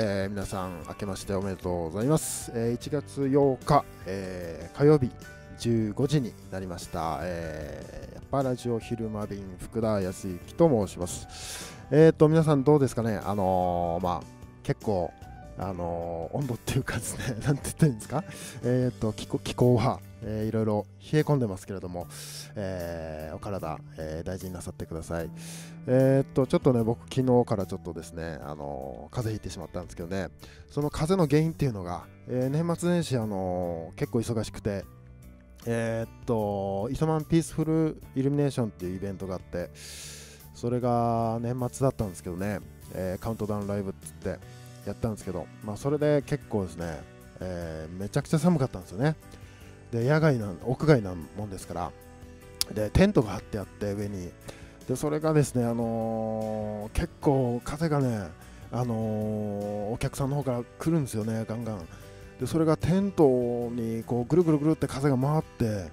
えー、皆さん明けましておめでとうございます、えー、1月8日、えー、火曜日15時になりました、えー、やっぱラジオ昼間便福田康之と申しますえっ、ー、と皆さんどうですかねあのー、まあ結構あのー、温度っていうかですね、なんて言ったらいいんですか、えっ、ー、と気候気候はえー、いろいろ冷え込んでますけれども、えー、お体、えー、大事になさってください。えー、っと、ちょっとね、僕、昨日からちょっとですね、あのー、風邪ひいてしまったんですけどね、その風邪の原因っていうのが、えー、年末年始、あの結構忙しくて、えっと、イソマンピースフルイルミネーションっていうイベントがあって、それが年末だったんですけどね、えカウントダウンライブっつってやったんですけど、まあ、それで結構ですね、えめちゃくちゃ寒かったんですよね。で野外な屋外なもんですからでテントが張ってあって上にでそれがですね、あのー、結構風がね、あのー、お客さんの方から来るんですよねガンガンでそれがテントにこうぐるぐるぐるって風が回って、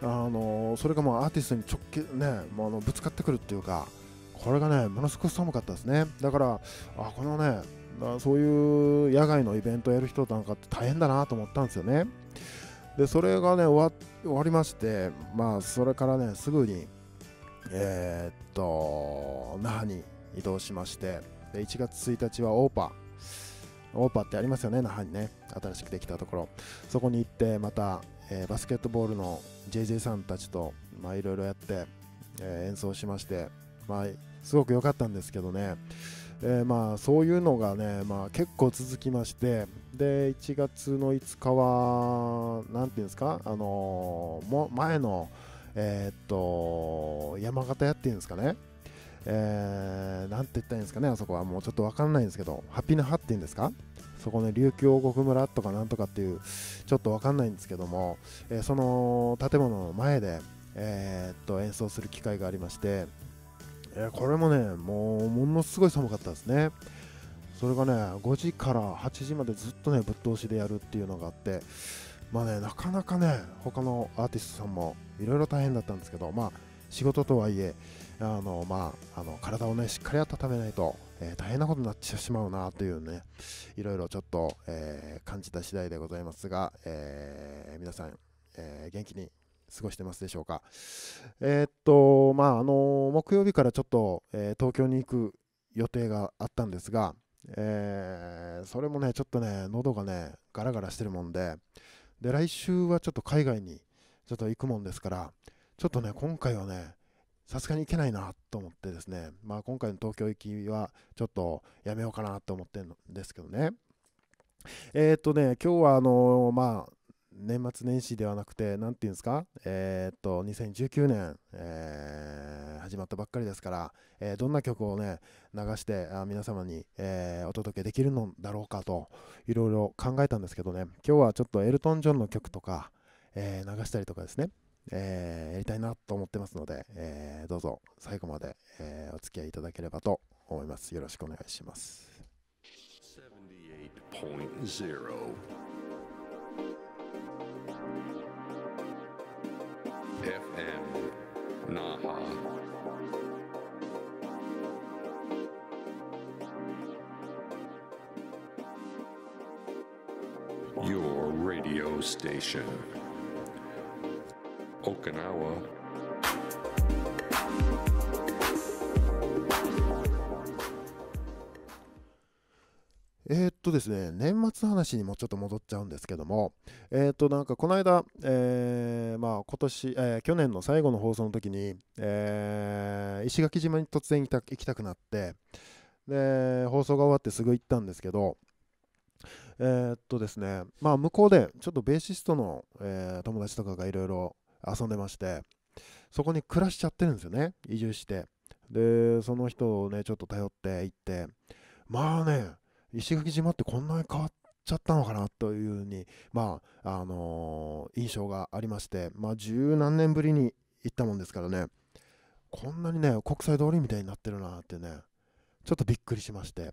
あのー、それがもうアーティストに直結、ね、もうあのぶつかってくるっていうかこれがねものすごく寒かったですねだからあこのねそういう野外のイベントやる人なんかって大変だなと思ったんですよねでそれがね終わりましてまあそれからねすぐにえー、っと那覇に移動しましてで1月1日はオーパーオーパーってありますよね那覇にね新しくできたところそこに行ってまた、えー、バスケットボールの JJ さんたちといろいろやって、えー、演奏しましてまあすごく良かったんですけどねえー、まあそういうのがね、まあ、結構続きましてで1月の5日は何ていうんですかあのー、も前のえー、っと山形屋っていうんですかねえー、なんて言ったらいいんですかねあそこはもうちょっと分からないんですけどハピナハっていうんですかそこね琉球王国村とかなんとかっていうちょっと分かんないんですけども、えー、その建物の前で、えー、っと演奏する機会がありまして、えー、これもねもうものすごい寒かったですね。それがね5時から8時までずっとねぶっ通しでやるっていうのがあってまあねなかなかね他のアーティストさんもいろいろ大変だったんですけどまあ仕事とはいえあの、まあ、あの体をねしっかり温めないと、えー、大変なことになってしまうなというねいろいろちょっと、えー、感じた次第でございますが、えー、皆さん、え元気に過ごしてますでしょうか。えっとまああの木曜日からちょっと、え東京に行く予定があったんですがえー、それもね、ちょっとね、喉がね、ガラガラしてるもんで、で、来週はちょっと海外にちょっと行くもんですから、ちょっとね、今回はね、さすがに行けないなと思ってですね、まあ今回の東京行きはちょっとやめようかなと思ってるんですけどね。えー、っとね、今日はあのー、まあ、年末年始ではなくて、なんていうんですか、えー、っと、2019年、えー、始まったばっかりですから、えー、どんな曲をね、流してあ皆様に、えお届けできるのだろうかと、いろいろ考えたんですけどね、今日はちょっとエルトン・ジョンの曲とか、え流したりとかですね、えやりたいなと思ってますので、えどうぞ最後まで、えお付き合いいただければと思います。よろしくお願いします。78.0 FM Naha. Your radio station. Okinawa えー、っとですね、年末話にもちょっと戻っちゃうんですけども、えー、っと、なんかこの間、えー、まあ今年、えー、去年の最後の放送の時に、えー、石垣島に突然行きたくなって、で、放送が終わってすぐ行ったんですけど、えー、っとですね、まあ向こうでちょっとベーシストの、えー、友達とかがいろいろ遊んでまして、そこに暮らしちゃってるんですよね、移住して。で、その人をね、ちょっと頼って行って、まあね、石垣島ってこんなに変わっちゃったのかなというふうに、まああのー、印象がありまして、まあ、十何年ぶりに行ったもんですからねこんなにね国際通りみたいになってるなってねちょっとびっくりしまして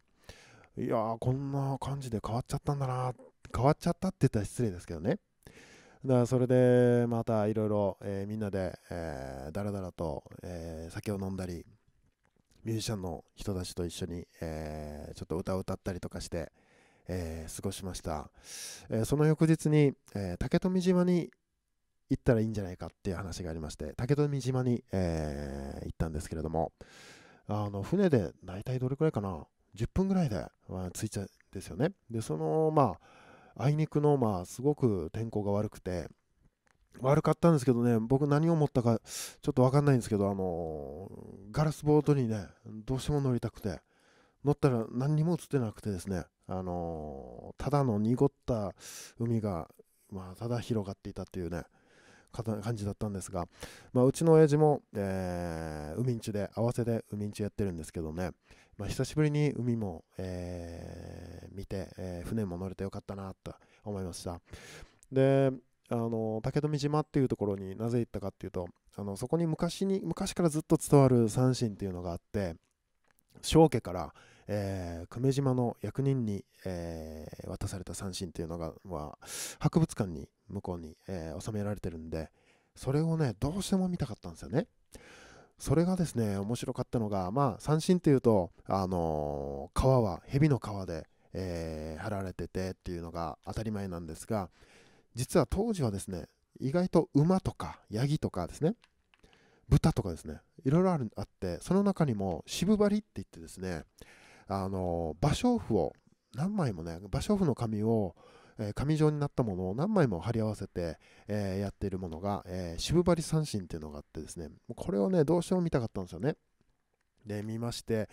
いやーこんな感じで変わっちゃったんだな変わっちゃったって言ったら失礼ですけどねだからそれでまたいろいろみんなで、えー、だらだらと、えー、酒を飲んだりミュージシャンの人たちと一緒に、えー、ちょっと歌を歌ったりとかして、えー、過ごしました、えー、その翌日に、え竹富島に行ったらいいんじゃないかっていう話がありまして竹富島に、え行ったんですけれどもあの船で大体どれくらいかな10分ぐらいで、まあ、着いちゃうんですよねでそのまああいにくのまあすごく天候が悪くて悪かったんですけどね、僕何を思ったかちょっとわかんないんですけど、あのガラスボードにね、どうしても乗りたくて、乗ったら何にも映ってなくてですね、あのただの濁った海が、まあ、ただ広がっていたっていうね、感じだったんですが、まあ、うちの親父も、えー、海んちで合わせて海んちやってるんですけどね、まあ、久しぶりに海も、えー、見て、えー、船も乗れてよかったなと思いましたであの竹富島っていうところになぜ行ったかっていうとあのそこに昔に昔からずっと伝わる三神っていうのがあって正家から、えー、久米島の役人に、えー、渡された三神っていうのが、まあ、博物館に向こうに、えー、収められてるんでそれをねどうしても見たかったんですよね。それがですね面白かったのが、まあ、三神っていうと、あのー、川は蛇の川で、えー、張られててっていうのが当たり前なんですが実は当時はですね、意外と馬とかヤギとかですね、豚とかですね、いろいろあるあって、その中にも渋張りって言ってですね、あの、芭蕉布を何枚もね、芭蕉布の紙を、えー、紙状になったものを何枚も貼り合わせて、えー、やっているものが、えー、渋張り三振っていうのがあってですね、これをね、どうしても見たかったんですよね。で、見まして、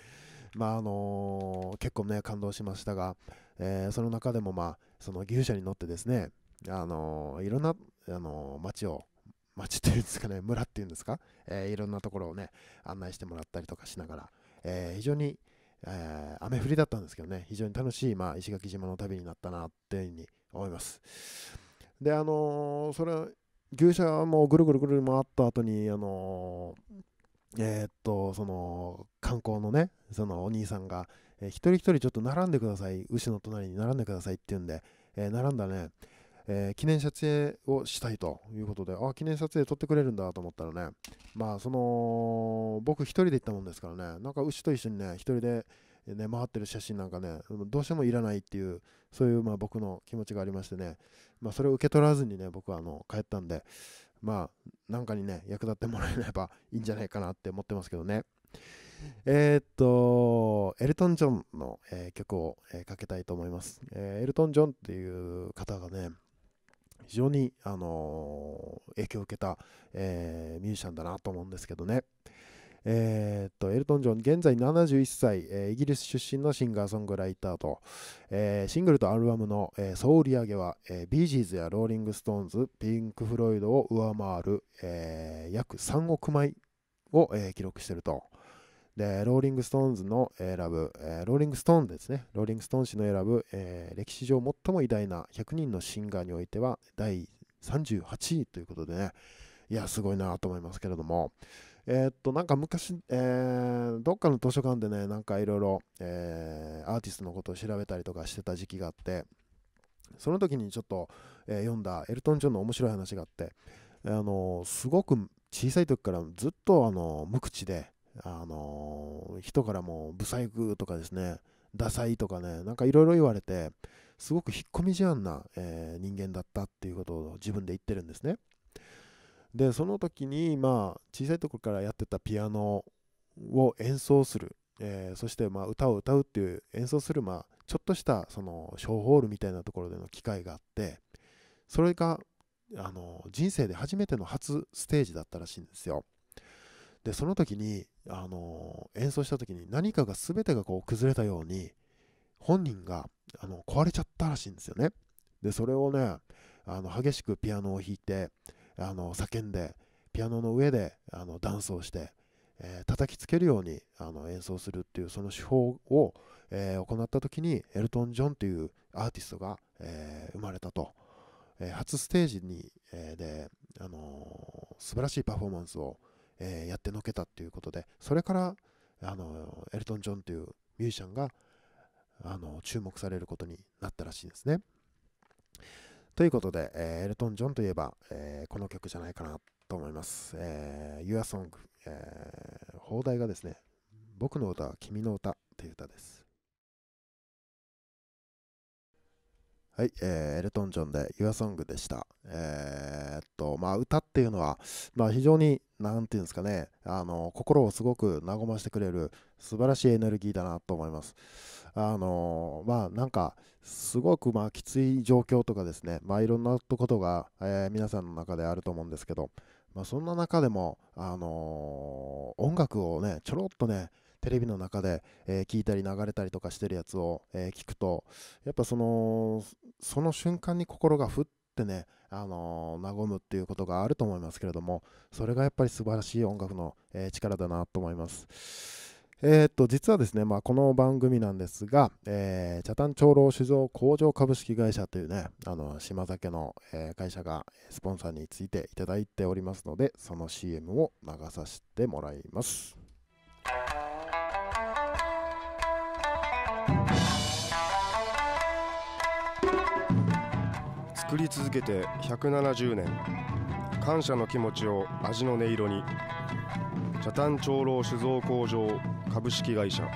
まああの結構ね、感動しましたが、えその中でもまあ、その牛舎に乗ってですね、あのいろんな、あの街を、街っていうんですかね、村っていうんですか、えー、いろんなところをね、案内してもらったりとかしながら、えー、非常に、えー、雨降りだったんですけどね、非常に楽しい、まあ、石垣島の旅になったなっていうふうに思います。で、あのそれ、牛舎もぐるぐるぐる回った後に、あのえー、っと、その、観光のね、そのお兄さんが、えー、一人一人ちょっと並んでください、牛の隣に並んでくださいって言うんで、えー、並んだね、えー、記念撮影をしたいということで、あ、記念撮影撮ってくれるんだと思ったらね、まあ、その、僕一人で行ったもんですからね、なんか牛と一緒にね、一人で、ね、回ってる写真なんかね、どうしてもいらないっていう、そういうまあ僕の気持ちがありましてね、まあ、それを受け取らずにね、僕はあの帰ったんで、まあ、なんかにね、役立ってもらえればいいんじゃないかなって思ってますけどね。えー、っと、エルトン・ジョンの、えー、曲を、えー、かけたいと思います、えエルトン・ジョンっていう方がね、非常に、あの影響を受けた、えミュージシャンだなと思うんですけどね。えー、エルトン・ジョン、現在71歳、えー、イギリス出身のシンガーソングライターと、えー、シングルとアルバムの、総売り上げは、ビージーズやローリング・ストーンズ、ピンク・フロイドを上回る、約3億枚を、記録していると。で、ローリングストーンズの選ぶ、えー、ローリングストーンですね、ローリングストーン氏の選ぶ、えー、歴史上最も偉大な100人のシンガーにおいては第38位ということでね、いや、すごいなと思いますけれども、えー、っと、なんか昔、えー、どっかの図書館でね、なんかいろいろ、アーティストのことを調べたりとかしてた時期があって、その時にちょっと、えー、読んだエルトン・ジョンの面白い話があって、あのすごく小さい時からずっとあの無口で、あの人からも、ブサイクとかですね、ダサいとかね、なんかいろいろ言われて、すごく引っ込み思案な、えー、人間だったっていうことを自分で言ってるんですね。で、その時に、まあ、小さいところからやってたピアノを演奏する、えー、そしてまあ歌を歌うっていう演奏する、まあ、ちょっとしたそのショーホールみたいなところでの機会があって、それがあの人生で初めての初ステージだったらしいんですよ。で、その時に、あのー、演奏した時に何かが全てがこう崩れたように、本人が、あの、壊れちゃったらしいんですよね。で、それをね、あの、激しくピアノを弾いて、あの、叫んで、ピアノの上で、あの、ダンスをして、えー、叩きつけるようにあの演奏するっていうその手法を、えー、行った時にエルトン・ジョンというアーティストが、えー、生まれたと、え初ステージに、えで、あのー、素晴らしいパフォーマンスを、えー、やってのけたっていうことで、それから、あの、エルトン・ジョンというミュージシャンが、あの、注目されることになったらしいですね。ということで、えー、エルトン・ジョンといえば、えー、この曲じゃないかなと思います。えー、Your Song、えー、放題がですね、僕の歌は君の歌という歌です。はい、えー、エルトン・ジョンで Your Song でした。えー、っと、まあ、歌っていうのは、まあ、非常に何て言うんですかね、あの、心をすごく和ませてくれる素晴らしいエネルギーだなと思います。あの、まあなんか、すごくまあきつい状況とかですね、まあいろんなことが、えー、皆さんの中であると思うんですけど、まあそんな中でも、あの音楽をね、ちょろっとね、テレビの中で、えー、聞いたり流れたりとかしてるやつを、えー、聞くとやっぱそのその瞬間に心がふっってね、あのー、和むっていうことがあると思いますけれども、それがやっぱり素晴らしい音楽の、えー、力だなと思います。えー、っと、実はですね、まあ、この番組なんですが、えー、茶炭長老酒造工場株式会社というね、あの、島酒の、えー、会社がスポンサーについていただいておりますので、その CM を流させてもらいます。作り続けて170年感謝の気持ちを味の音色に北谷長老酒造工場株式会社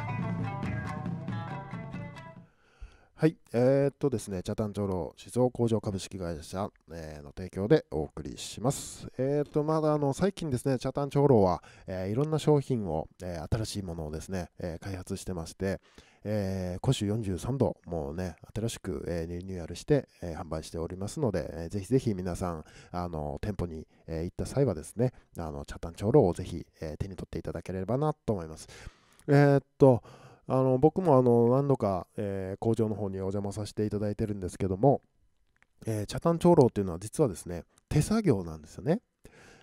はい、えー、っとですね、茶炭長老静岡工場株式会社、えー、の提供でお送りします。えー、っと、まだあの最近ですね、茶炭長老は、えー、いろんな商品を、えー、新しいものをですね、えー、開発してまして、えー、古酒43度もね、新しく、えー、リニューアルして、えー、販売しておりますので、えー、ぜひぜひ皆さん、あの店舗に、えー、行った際はですね、あの茶炭長老をぜひ、えー、手に取っていただければなと思います。えー、っと、あの僕もあの何度か、えー、工場の方にお邪魔させていただいてるんですけども、えー、茶炭長老っていうのは実はですね手作業なんですよね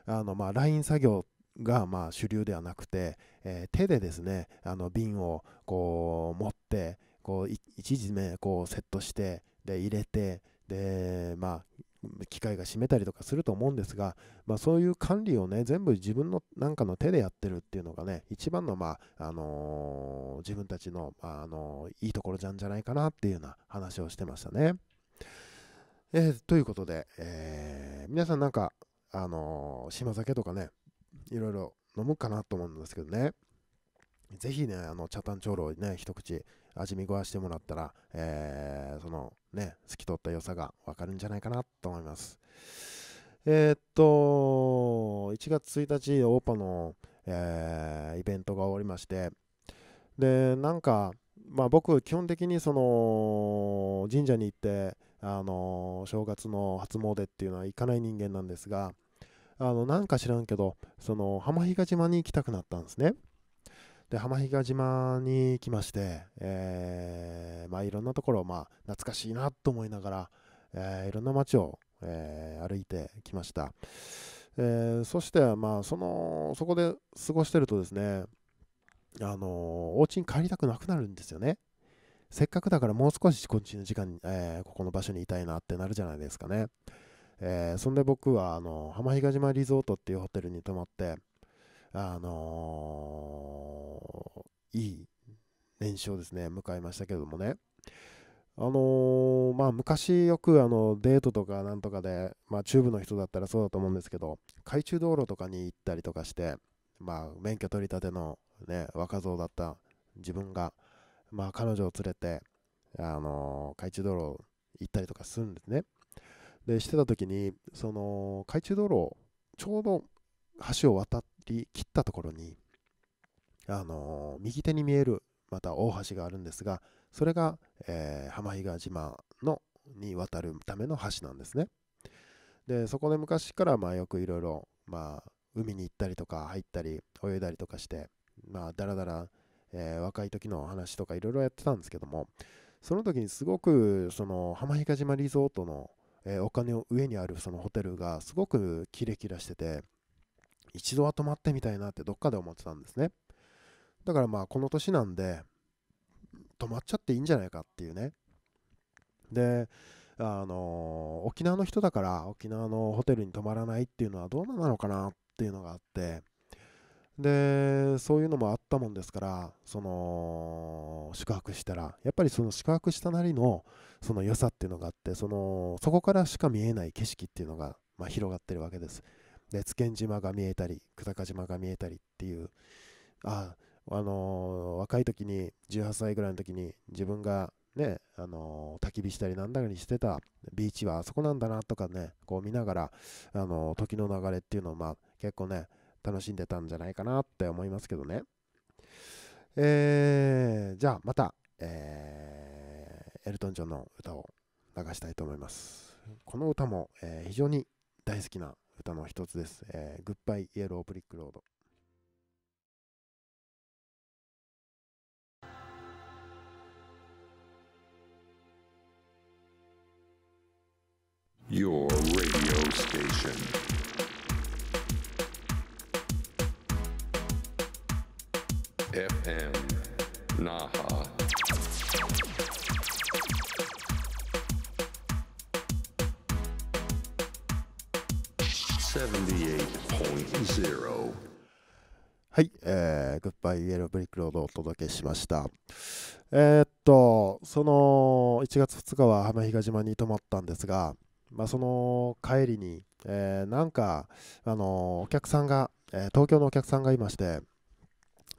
あの、まあ、ライン作業がまあ主流ではなくて、えー、手でですねあの瓶をこう持ってこう一時目こうセットしてで入れてでまあ機械が閉めたりとかすると思うんですが、まあ、そういう管理をね全部自分のなんかの手でやってるっていうのがね一番の、まああのー、自分たちの、まあ、あのー、いいところじゃんじゃないかなっていうような話をしてましたね。えー、ということで、え皆さんなんか、あの島酒とかねいろいろ飲むかなと思うんですけどねぜひねあの北谷長老にね一口味見ごわしてもらったら、えー、そのね、透き通った良さがわかるんじゃないかなと思います。えー、っと、1月1日、オーパの、えー、イベントが終わりまして、で、なんか、まあ、僕、基本的にその神社に行って、あの正月の初詣っていうのは行かない人間なんですが、あのなんか知らんけど、その浜比嘉島に行きたくなったんですね。で浜比嘉島に来まして、えー、まあ、いろんなところ、まあ、懐かしいなと思いながら、えー、いろんな街を、えー、歩いてきました、えそして、まあ、そのそこで過ごしてるとですねあのお家に帰りたくなくなるんですよねせっかくだからもう少しこっちの時間に、えここの場所にいたいなってなるじゃないですかね、えそんで僕はあの浜比嘉島リゾートっていうホテルに泊まってあのー、いい年始をですね、迎えましたけどもね。あのー、まあ、昔よくあのデートとかなんとかで、まあ、中部の人だったらそうだと思うんですけど、海中道路とかに行ったりとかして、まあ、免許取り立ての、ね、若造だった自分が、まあ、彼女を連れて、あのー、海中道路行ったりとかするんですね。で、してた時に、その、海中道路、ちょうど橋を渡っり切ったところに、あの右手に見えるまた大橋があるんですがそれが、えー、浜比嘉島のに渡るための橋なんですねでそこで昔からまあよくいろいろ海に行ったりとか入ったり泳いだりとかしてまあだらだら、えー、若い時の話とかいろいろやってたんですけどもその時にすごくその浜比嘉島リゾートの、えー、お金上にあるそのホテルがすごくキラキラしてて一度は泊まってみたいなってどっかで思ってたんですね。だからまあこの年なんで、泊まっちゃっていいんじゃないかっていうね。で、あの沖縄の人だから沖縄のホテルに泊まらないっていうのはどうなのかなっていうのがあって、で、そういうのもあったもんですから、その、宿泊したら、やっぱりその宿泊したなりの、その良さっていうのがあって、その、そこからしか見えない景色っていうのが、まあ、広がってるわけです。熱源島が見えたり久高島が見えたりっていうああのー、若い時に18歳ぐらいの時に自分がねあのー、焚き火したりなんだかにしてたビーチはあそこなんだなとかねこう見ながら、あのー、時の流れっていうのを、まあ、結構ね楽しんでたんじゃないかなって思いますけどねえー、じゃあまた、えー、エルトン・ジョンの歌を流したいと思いますこの歌も、え非常に大好きな歌の一つです。えー、グッバイイエローブリックロード。Your radio station. FM Naha はい、えー、グッバイイエローブリックロードをお届けしました。えー、っと、その1月2日は浜比嘉島に泊まったんですが、まあ、その帰りに、えー、なんか、あのお客さんが、えー、東京のお客さんがいまして、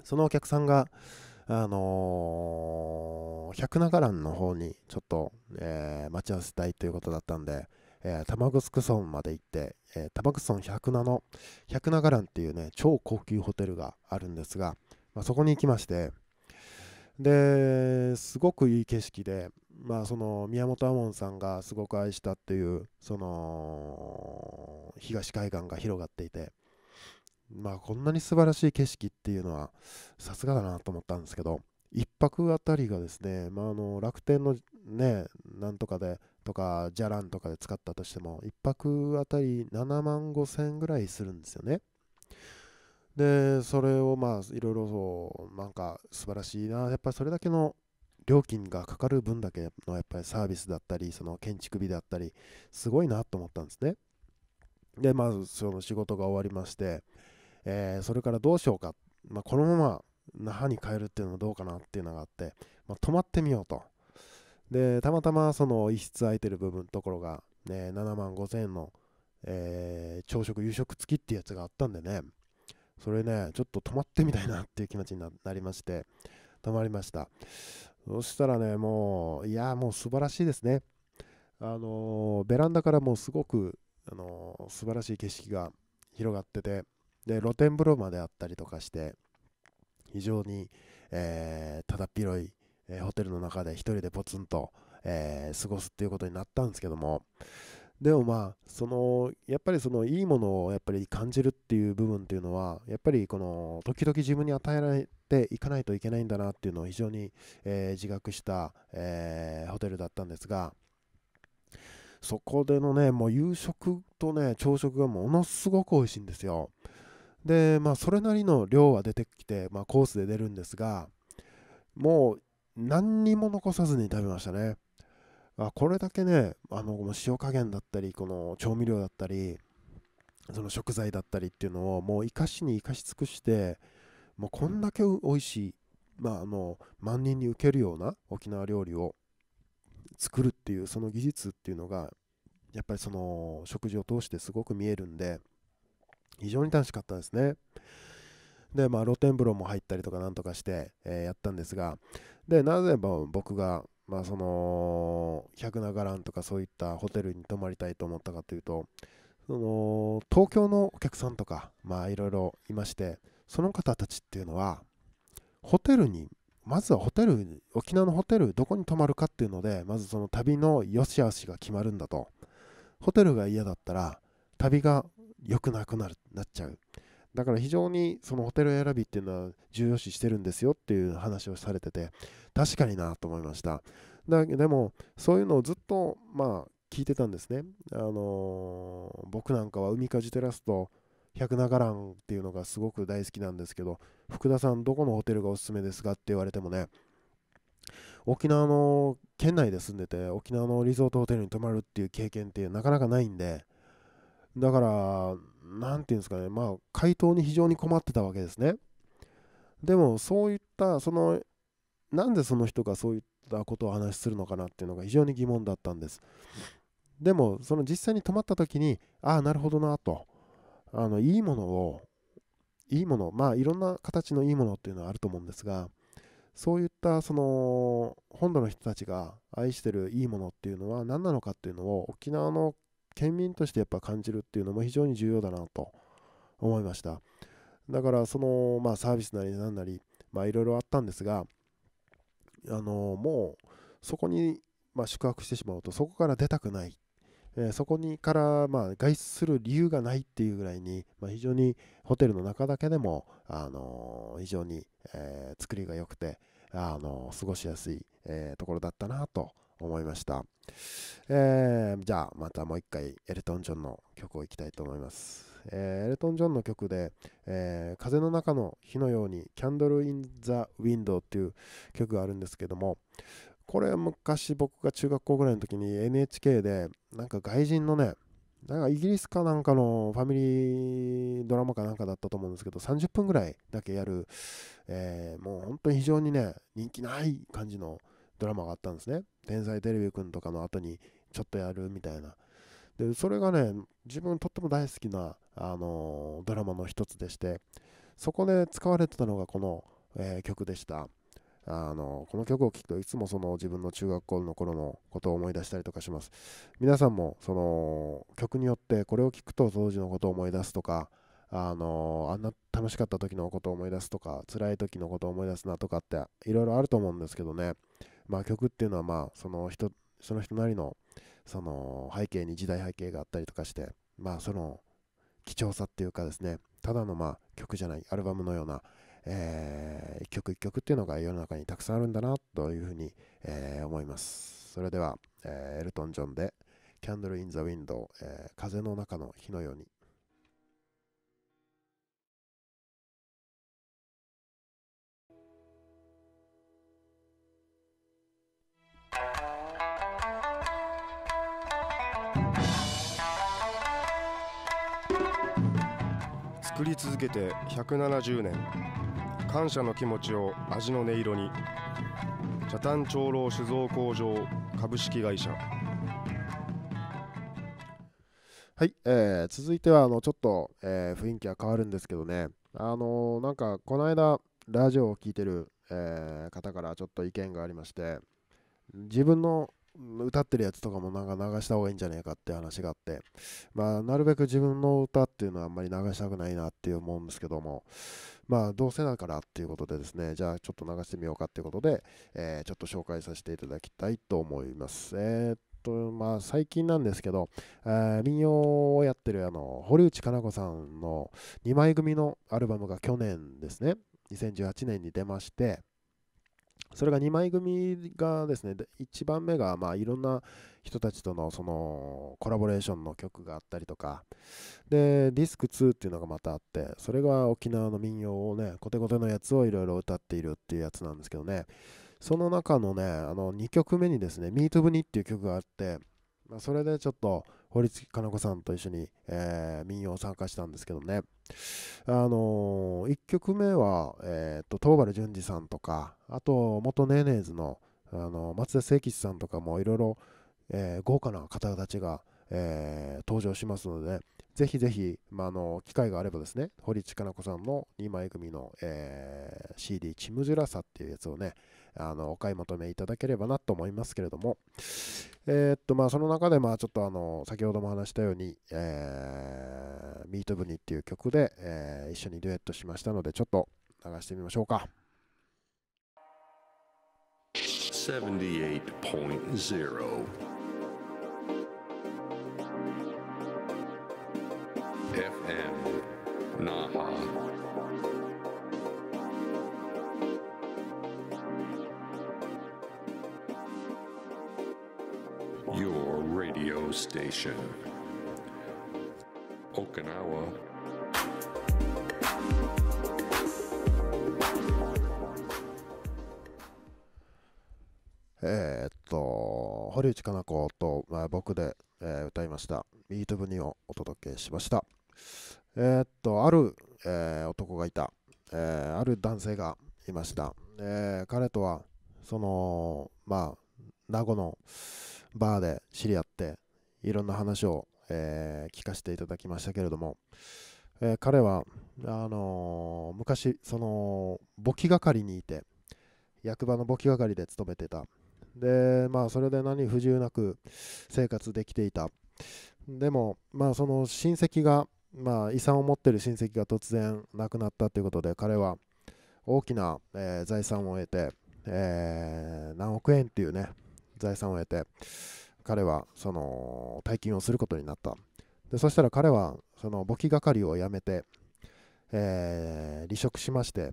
そのお客さんが、あの百長蘭の方にちょっと、えー、待ち合わせたいということだったんで、えー、玉城村まで行って、えー、玉城村百名の百名蘭っていうね超高級ホテルがあるんですが、まあ、そこに行きましてですごくいい景色で、まあ、その宮本亞門さんがすごく愛したっていうその東海岸が広がっていて、まあ、こんなに素晴らしい景色っていうのはさすがだなと思ったんですけど1泊あたりがですね、まあ、あの楽天のねなんとかでとか、じゃらんとかで使ったとしても、1泊あたり7万5千円ぐらいするんですよね。で、それをまあ、いろいろそう、なんか素晴らしいな、やっぱりそれだけの料金がかかる分だけのやっぱりサービスだったり、その建築美だったり、すごいなと思ったんですね。で、まずその仕事が終わりまして、えー、それからどうしようか、まあ、このまま那覇に帰るっていうのはどうかなっていうのがあって、まあ、泊まってみようと。で、たまたまその一室空いてる部分のところが、ね、7万5000円の、えー、朝食、夕食付きってやつがあったんでね、それね、ちょっと泊まってみたいなっていう気持ちになりまして、泊まりました。そしたらね、もう、いや、もう素晴らしいですね。あのー、ベランダからもうすごく、あのー、素晴らしい景色が広がってて、で、露天風呂まであったりとかして、非常に、えー、ただ広いえー、ホテルの中で1人でポツンと、えー、過ごすっていうことになったんですけどもでもまあそのやっぱりそのいいものをやっぱり感じるっていう部分っていうのはやっぱりこの時々自分に与えられていかないといけないんだなっていうのを非常に、えー、自覚した、えホテルだったんですがそこでのねもう夕食とね朝食がものすごく美味しいんですよでまあそれなりの量は出てきて、まあ、コースで出るんですがもう何にも残さずに食べましたね。あこれだけね、あの塩加減だったり、この調味料だったり、その食材だったりっていうのをもう生かしに生かし尽くして、もうこんだけ美味しい、まあ、あの万人に受けるような沖縄料理を作るっていうその技術っていうのがやっぱりその食事を通してすごく見えるんで非常に楽しかったですねでまあ露天風呂も入ったりとかなんとかして、えー、やったんですがでなぜ僕が、まあ、その百長蘭とかそういったホテルに泊まりたいと思ったかというとその東京のお客さんとかまあいろいろいましてその方たちっていうのはホテルにまずはホテル沖縄のホテルどこに泊まるかっていうのでまずその旅の良し悪しが決まるんだとホテルが嫌だったら旅が良くなくなるなっちゃうだから非常にそのホテル選びっていうのは重要視してるんですよっていう話をされてて確かになと思いましただでもそういうのをずっとまあ聞いてたんですねあのー、僕なんかは海かじテラスと百長蘭っていうのがすごく大好きなんですけど福田さんどこのホテルがおすすめですかって言われてもね沖縄の県内で住んでて沖縄のリゾートホテルに泊まるっていう経験ってなかなかないんでだから何て言うんですかね、まあ、回答に非常に困ってたわけですね。でも、そういった、その、なんでその人がそういったことを話しするのかなっていうのが非常に疑問だったんです。でも、その実際に泊まった時に、ああ、なるほどなと、あの、いいものを、いいもの、まあ、いろんな形のいいものっていうのはあると思うんですが、そういったその本土の人たちが愛してるいいものっていうのは何なのかっていうのを沖縄の県民としてやっぱ感じるっていうのも非常に重要だなと思いましただからその、まあ、サービスなり何なりまあいろいろあったんですがあのもうそこに、まあ、宿泊してしまうとそこから出たくない、えー、そこにからまあ外出する理由がないっていうぐらいに、まあ、非常にホテルの中だけでも、あの非常に、えー、作りが良くて、あの過ごしやすい、えー、ところだったなと思いました。えー、じゃあまたもう一回エルトン・ジョンの曲をいきたいと思います。えー、エルトン・ジョンの曲で、えー、風の中の火のように、キャンドル・イン・ザ・ウィンドウっていう曲があるんですけども、これ昔僕が中学校ぐらいの時に NHK で、なんか外人のね、なんかイギリスかなんかのファミリードラマかなんかだったと思うんですけど、30分ぐらいだけやる、えー、もう本当に非常にね、人気ない感じのドラマがあったんですね。天才テレビくんとかの後にちょっとやるみたいな。で、それがね、自分とっても大好きな、あのー、ドラマの一つでして、そこで使われてたのがこの、えー、曲でした。あのー、この曲を聴くといつもその自分の中学校の頃のことを思い出したりとかします。皆さんもその曲によってこれを聴くと当時のことを思い出すとか、あのあんな楽しかった時のことを思い出すとか辛い時のことを思い出すなとかっていろいろあると思うんですけどねまあ、曲っていうのはまあその人その人なりのその背景に時代背景があったりとかして、まあ、その貴重さっていうかですねただのまあ曲じゃないアルバムのような、えー、一曲一曲っていうのが世の中にたくさんあるんだなというふうに、えー、思いますそれでは、えー、エルトン・ジョンで「キャンドル・イン・ザ・ウィンドウ、えー、風の中の火のように」作り続けて170年感謝の気持ちを味の音色に茶壇長老酒造工場株式会社はい、えー、続いてはあのちょっと、えー、雰囲気は変わるんですけどねあのー、なんかこの間ラジオを聞いてる、えー、方からちょっと意見がありまして自分の歌ってるやつとかもなんか流した方がいいんじゃねえかって話があって、まあ、なるべく自分の歌っていうのはあんまり流したくないなっていう思うんですけども、まあ、どうせだからっていうことでですね、じゃあちょっと流してみようかっていうことで、えー、ちょっと紹介させていただきたいと思います。えー、っと、まあ、最近なんですけど、えー、民謡をやってるあの堀内かな子さんの2枚組のアルバムが去年ですね、2018年に出まして、それが2枚組がですね、1番目がまあいろんな人たちとのそのコラボレーションの曲があったりとか、で、ディスク2っていうのがまたあって、それが沖縄の民謡をね、コテコテのやつをいろいろ歌っているっていうやつなんですけどね、その中のね、あの2曲目にですね、Me to b っていう曲があって、まあ、それでちょっと堀月かな子さんと一緒に、えー、民謡を参加したんですけどね、あの1曲目は、えーと、と東原淳二さんとかあと元ネーネーズのあの松田聖吉さんとかもいろいろ豪華な方たちが、えー、登場しますので、ぜひぜひ、まあ、あの機会があればですね、堀内かな子さんの2枚組の、えー、CD、ムジュラサっていうやつをね、あのお買い求めいただければなと思いますけれども、えっとまあ、その中でまあちょっとあの先ほども話したように、えー、m e ト t ニ u っていう曲で、え一緒にデュエットしましたので、ちょっと流してみましょうか。78.0 FM station Okinawa えー、っと堀内加奈子と、まあ、僕で、えー、歌いました「ミートブニをお届けしましたえー、っとある、え男がいた、えある男性がいました、え彼とはそのまあ名護のバーで知り合って、いろんな話を、えー、聞かせていただきましたけれども、えー、彼はあのー、昔その簿記係にいて役場の簿記係で勤めてたでまあそれで何不自由なく生活できていたでもまあその親戚がまあ遺産を持ってる親戚が突然亡くなったということで彼は大きな、えー、財産を得て、えー、何億円っていうね財産を得て彼はその大金をすることになったでそしたら彼はその簿記係を辞めて、えー、離職しまして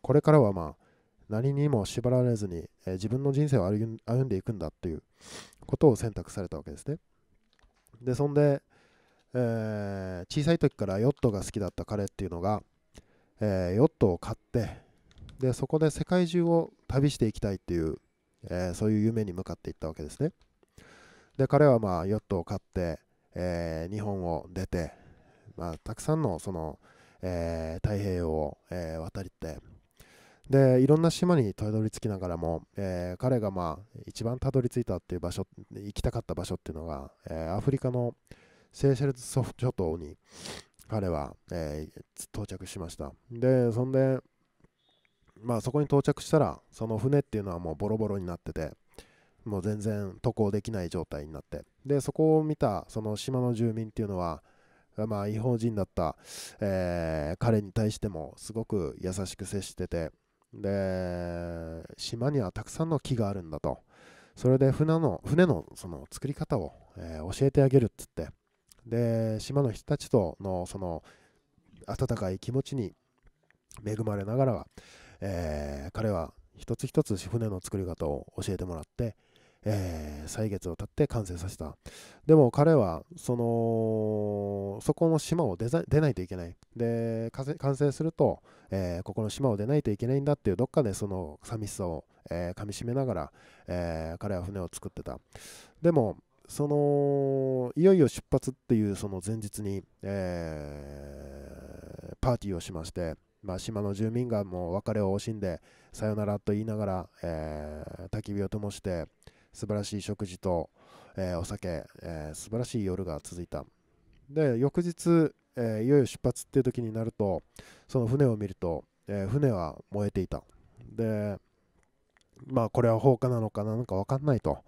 これからはまあ何にも縛られずに、えー、自分の人生を歩んでいくんだっていうことを選択されたわけですねでそんで、えー、小さい時からヨットが好きだった彼っていうのが、えヨットを買ってでそこで世界中を旅していきたいっていう、えそういう夢に向かっていったわけですね。で彼はまあヨットを買って、えー、日本を出て、まあ、たくさんのその、えー、太平洋を、えー、渡りてでいろんな島にたどり着きながらも、え彼がまあ一番たどり着いたっていう場所行きたかった場所っていうのが、えアフリカのセーシャルズソフ諸島に彼は、え到着しましたでそんでまあそこに到着したらその船っていうのはもうボロボロになっててもう全然渡航できない状態になってでそこを見たその島の住民っていうのはまあ、違法人だった、えー、彼に対してもすごく優しく接しててで島にはたくさんの木があるんだとそれで船の船のその作り方を、えー、教えてあげるっつってで島の人たちとのその温かい気持ちに恵まれながらは、えー、彼は一つ一つ船の作り方を教えてもらって、えー、歳月を経って完成させた。でも彼は、その、そこの島を出出ないといけない。で、完成すると、えー、ここの島を出ないといけないんだっていう、どっかでその寂しさを、えー、噛みしめながら、えー、彼は船を作ってた。でも、その、いよいよ出発っていうその前日に、えー、パーティーをしまして、まあ、島の住民がもう別れを惜しんで、さよならと言いながら、えー、焚き火を灯して、素晴らしい食事と、えー、お酒、えー、素晴らしい夜が続いた。で、翌日、えー、いよいよ出発っていう時になると、その船を見ると、え船は燃えていた。で、まあ、これは放火なのかなのか分かんないと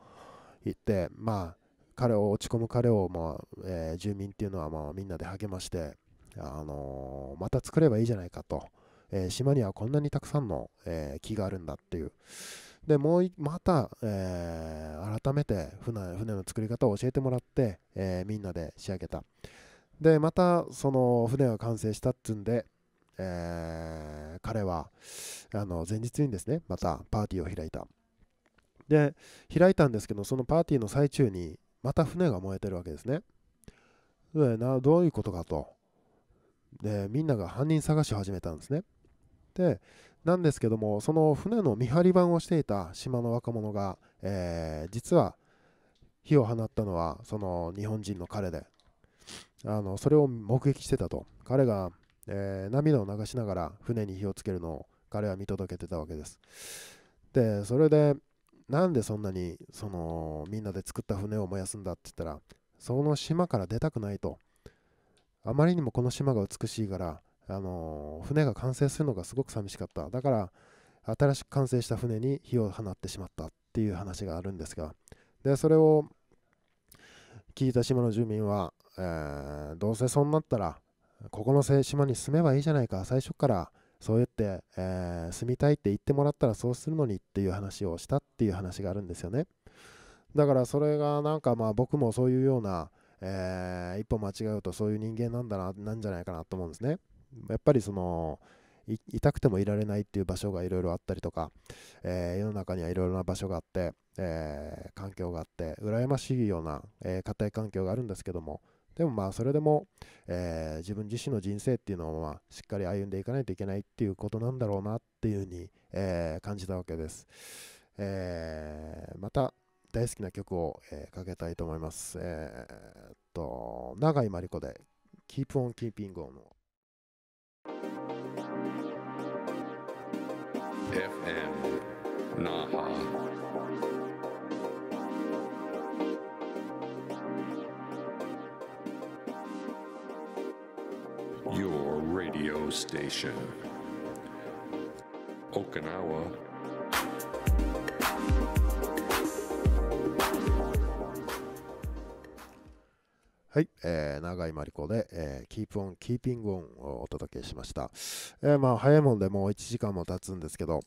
言って、まあ、彼を落ち込む彼を、まあえー、住民っていうのは、まあ、みんなで励まして、あのー、また作ればいいじゃないかと、えー、島にはこんなにたくさんの、え木があるんだっていう、でもうまた、えー、改めて船船の作り方を教えてもらって、えー、みんなで仕上げたでまたその船が完成したっつんで、えー、彼はあの前日にですねまたパーティーを開いたで開いたんですけどそのパーティーの最中にまた船が燃えてるわけですねでなどういうことかとでみんなが犯人探しを始めたんですねでなんですけどもその船の見張り番をしていた島の若者が、えー、実は火を放ったのはその日本人の彼であのそれを目撃してたと彼が、えー、涙を流しながら船に火をつけるのを彼は見届けてたわけですでそれでなんでそんなにそのみんなで作った船を燃やすんだって言ったらその島から出たくないとあまりにもこの島が美しいからあの船が完成するのがすごく寂しかっただから新しく完成した船に火を放ってしまったっていう話があるんですがでそれを聞いた島の住民は、えー、どうせそうなったらここの島に住めばいいじゃないか最初からそうやって、えー、住みたいって言ってもらったらそうするのにっていう話をしたっていう話があるんですよねだからそれがなんかまあ僕もそういうような、えー、一歩間違うとそういう人間なんだななんじゃないかなと思うんですねやっぱりその痛くてもいられないっていう場所がいろいろあったりとか、えー、世の中にはいろいろな場所があって、えー、環境があって羨ましいような、えー、家庭環境があるんですけどもでもまあそれでも、え自分自身の人生っていうのはしっかり歩んでいかないといけないっていうことなんだろうなっていうふうに、え感じたわけです、えまた大好きな曲を、えかけたいと思いますえっと永井真理子で「Keep on Keeping On」station. Okinawa. はい、えー、長井真理子で、えー、キープオン、キーピングオンをお届けしました。えー、まあ、早いもんでもう1時間も経つんですけど、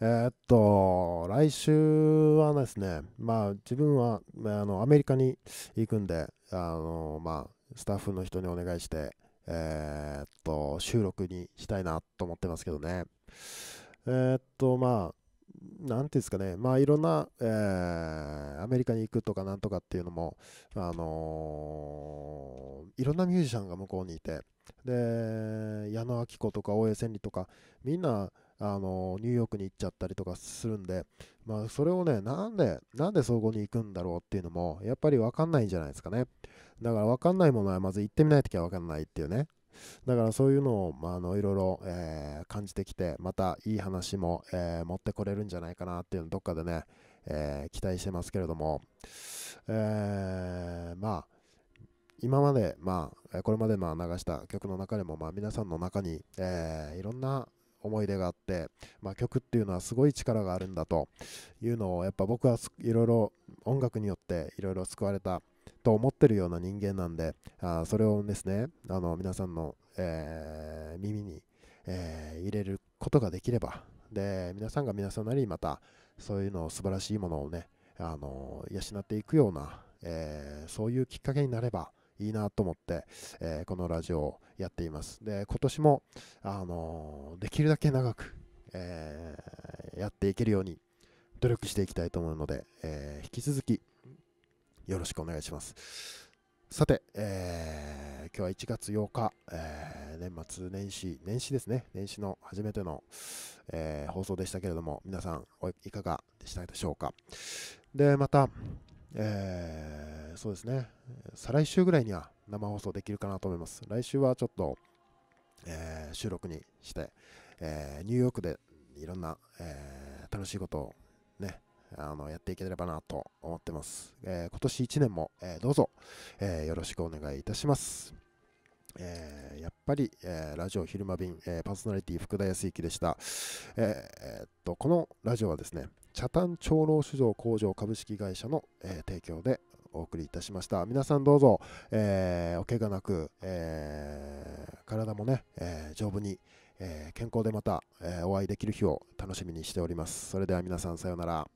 えー、っと、来週はですね、まあ、自分は、あの、アメリカに行くんで、あの、まあ、スタッフの人にお願いして、えー、っと、収録にしたいなと思ってますけどね。えー、っと、まあ、なんていうんですかね、まあ、いろんな、えー、アメリカに行くとかなんとかっていうのも、あのー、いろんなミュージシャンが向こうにいて、で、矢野明子とか大江千里とか、みんな、あのニューヨークに行っちゃったりとかするんで、まあ、それをね、なんで、なんでそこに行くんだろうっていうのも、やっぱりわかんないんじゃないですかね。だから分かんないものはまず行ってみないときは分かんないっていうね。だからそういうのを、まあ、あのいろいろ、えー、感じてきて、またいい話も、えー、持ってこれるんじゃないかなっていうのどっかでね、えー、期待してますけれども、えまあ、今まで、まあ、これまでまあ流した曲の中でも、まあ、皆さんの中に、えいろんな思い出があって、まあ、曲っていうのはすごい力があるんだというのをやっぱ僕はいろいろ音楽によっていろいろ救われたと思ってるような人間なんで、あそれをですね、あの皆さんの、えー、耳に、えー、入れることができれば、で皆さんが皆さんなりにまたそういうのを素晴らしいものをね、あの養っていくような、えー、そういうきっかけになればいいなと思って、えこのラジオをやっています。で今年も、あのできるだけ長く、えやっていけるように努力していきたいと思うので、え引き続きよろしくお願いします。さて、えー、今日は1月8日、えー、年末年始、年始ですね、年始の初めての、えー、放送でしたけれども、皆さんいかがでしたでしょうか。で、また、えー、そうですね、再来週ぐらいには生放送できるかなと思います。来週はちょっと、えー、収録にして、えー、ニューヨークでいろんな、えー、楽しいことをね、あのやっていければなと思ってます。えー、今年1年も、えー、どうぞ、えー、よろしくお願いいたします。えやっぱり、えラジオ昼間便、えパーソナリティ福田康之でした、ええっと。このラジオはですね、茶炭長老酒造工場株式会社の、え提供でお送りいたしました。皆さんどうぞ、えお怪我なく、えー、体もね、え丈夫に、え健康でまた、えお会いできる日を楽しみにしております。それでは皆さんさようなら。